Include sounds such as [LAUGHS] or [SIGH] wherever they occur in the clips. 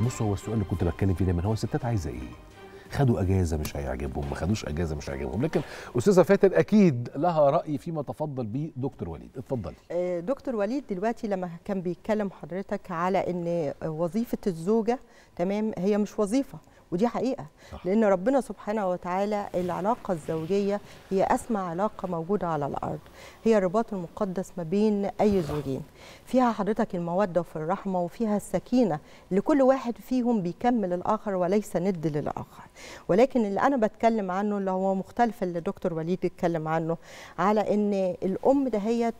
بص هو السؤال اللي كنت بتكلم فيه دايما هو الستات عايزه ايه؟ خدوا اجازه مش هيعجبهم ما خدوش اجازه مش هيعجبهم لكن استاذه فاتن اكيد لها راي فيما تفضل به دكتور وليد اتفضلي آه، دكتور وليد دلوقتي لما كان بيتكلم حضرتك على ان وظيفه الزوجه تمام هي مش وظيفه ودي حقيقه صح. لان ربنا سبحانه وتعالى العلاقه الزوجيه هي اسمى علاقه موجوده على الارض هي الرباط المقدس ما بين اي زوجين فيها حضرتك الموده وفي الرحمه وفيها السكينه لكل واحد فيهم بيكمل الاخر وليس ند للاخر ولكن اللي انا بتكلم عنه اللي هو مختلف اللي دكتور وليد اتكلم عنه على ان الام دهيت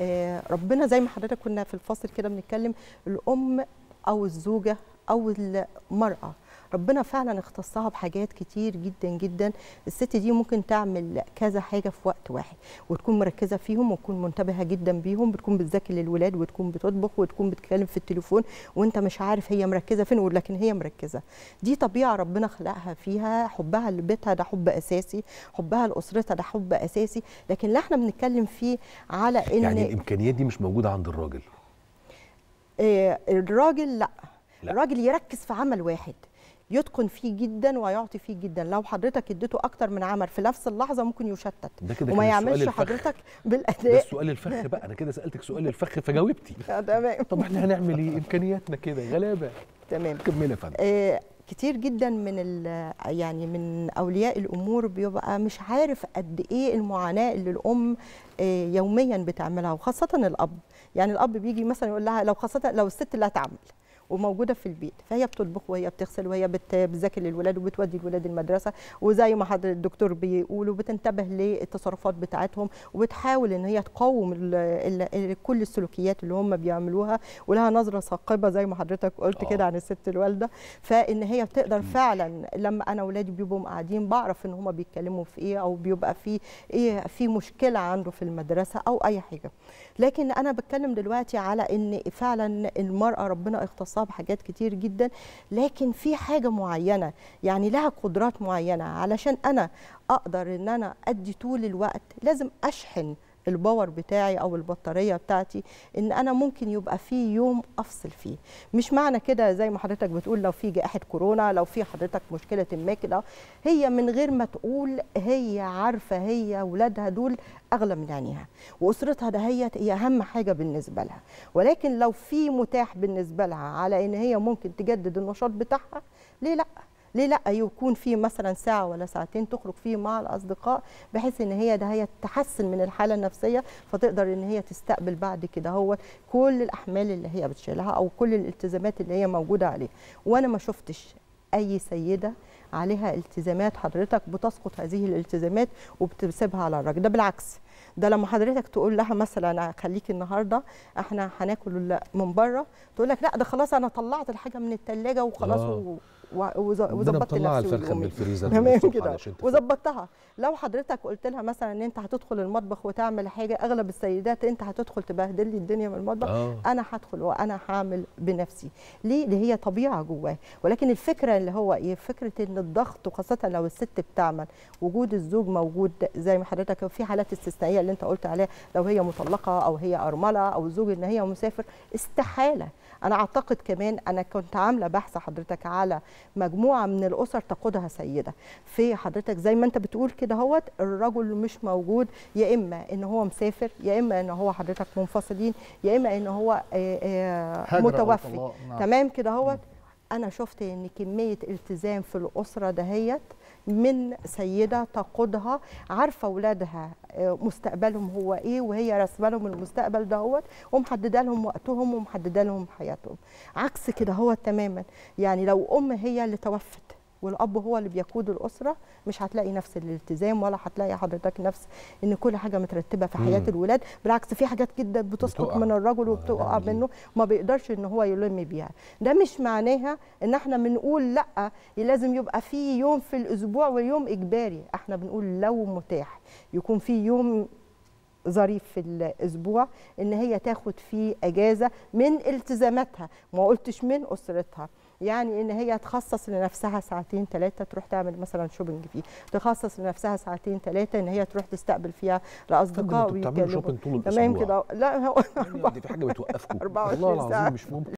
آه، ربنا زي ما حضرتك كنا في الفصل كده بنتكلم الام او الزوجه او المراه ربنا فعلا اختصها بحاجات كتير جدا جدا الست دي ممكن تعمل كذا حاجه في وقت واحد وتكون مركزه فيهم وتكون منتبهه جدا بيهم بتكون بتذاكر للولاد وتكون بتطبخ وتكون بتتكلم في التليفون وانت مش عارف هي مركزه فين ولكن هي مركزه دي طبيعه ربنا خلقها فيها حبها لبيتها ده حب اساسي حبها لاسرتها ده حب اساسي لكن اللي احنا بنتكلم فيه على ان يعني الامكانيات دي مش موجوده عند الراجل آه، الراجل لا. لا الراجل يركز في عمل واحد يتقن فيه جدا ويعطي فيه جدا لو حضرتك اديته اكتر من عمل في نفس اللحظه ممكن يشتت ده كده وما يعملش حضرتك بالاداء ده سؤال الفخ بقى انا كده سالتك سؤال الفخ فجاوبتي [LAUGHS] آه، تمام طب احنا هنعمل ايه امكانياتنا كده غلابه تمام كملي يا فندم إيه كتير جدا من يعني من اولياء الامور بيبقى مش عارف قد ايه المعاناه اللي الام آه، يوميا بتعملها وخاصه الاب يعني الاب بيجي مثلا يقول لها لو خاصه لو الست اللي هتعمل وموجوده في البيت فهي بتطبخ وهي بتغسل وهي بتذاكر للولاد وبتودي الولاد المدرسه وزي ما حضرتك الدكتور بيقول وبتنتبه للتصرفات بتاعتهم وبتحاول ان هي تقاوم الـ الـ كل السلوكيات اللي هم بيعملوها ولها نظره ثاقبه زي ما حضرتك قلت كده آه. عن الست الوالده فان هي بتقدر فعلا لما انا ولادي بيبقوا قاعدين بعرف ان هم بيتكلموا في ايه او بيبقى في ايه في مشكله عنده في المدرسه او اي حاجه لكن انا بتكلم دلوقتي على ان فعلا المراه ربنا اختص خاصه حاجات كتير جدا لكن في حاجه معينه يعني لها قدرات معينه علشان انا اقدر ان انا ادي طول الوقت لازم اشحن الباور بتاعي او البطاريه بتاعتي ان انا ممكن يبقى في يوم افصل فيه مش معنى كده زي ما حضرتك بتقول لو في جائحه كورونا لو في حضرتك مشكله ما كده هي من غير ما تقول هي عارفه هي اولادها دول اغلى من عينيها واسرتها ده هي هي اهم حاجه بالنسبه لها ولكن لو في متاح بالنسبه لها على ان هي ممكن تجدد النشاط بتاعها ليه لا ليه لا يكون في مثلا ساعه ولا ساعتين تخرج فيه مع الاصدقاء بحيث ان هي ده هي تحسن من الحاله النفسيه فتقدر ان هي تستقبل بعد كده هو كل الاحمال اللي هي بتشيلها او كل الالتزامات اللي هي موجوده عليه وانا ما شفتش اي سيده عليها التزامات حضرتك بتسقط هذه الالتزامات وبتسيبها على الراجل ده بالعكس ده لما حضرتك تقول لها مثلا خليكي النهارده احنا هناكل من بره تقول لك لا ده خلاص انا طلعت الحاجه من الثلاجه وخلاص آه. و... وظبطت نفسي الفرخه الفريزر [LAUGHS] تمام كده وظبطتها لو حضرتك قلت لها مثلا ان انت هتدخل المطبخ وتعمل حاجه اغلب السيدات انت هتدخل تبهدل لي الدنيا من المطبخ أوه. انا هدخل وانا هعمل بنفسي ليه اللي هي طبيعه جواه ولكن الفكره اللي هو ايه فكره ان الضغط وخاصه لو الست بتعمل وجود الزوج موجود زي ما حضرتك في حالات استثنائيه اللي انت قلت عليها لو هي مطلقه او هي ارمله او الزوج ان هي مسافر استحاله انا اعتقد كمان انا كنت عامله بحث حضرتك على مجموعه من الاسر تقودها سيده في حضرتك زي ما انت بتقول كده هوت الرجل مش موجود يا اما ان هو مسافر يا اما ان هو حضرتك منفصلين يا اما ان هو متوفي نعم. تمام كده هوت انا شفت ان كميه التزام في الاسره دهيت من سيده تقودها عارفه اولادها آه، مستقبلهم هو ايه وهي راسمه لهم المستقبل دهوت ومحدده لهم وقتهم ومحدده لهم حياتهم عكس كده هو تماما يعني لو ام هي اللي توفت والاب هو اللي بيقود الاسره مش هتلاقي نفس الالتزام ولا هتلاقي حضرتك نفس ان كل حاجه مترتبه في حياه مم. الولاد بالعكس في حاجات جدا بتسقط من الرجل آه، وبتقع يعني منه ما بيقدرش ان هو يلم بيها ده مش معناها ان احنا بنقول لا لازم يبقى في يوم في الاسبوع ويوم اجباري احنا بنقول لو متاح يكون في يوم ظريف في الاسبوع ان هي تاخد فيه اجازه من التزاماتها ما قلتش من اسرتها يعني ان هي تخصص لنفسها ساعتين ثلاثه تروح تعمل مثلا شوبينج فيه تخصص لنفسها ساعتين ثلاثه ان هي تروح تستقبل فيها لاصدقاء ويكلموا تمام كده لا هو يعني دي في حاجه بتوقفكم والله العظيم مش ممكن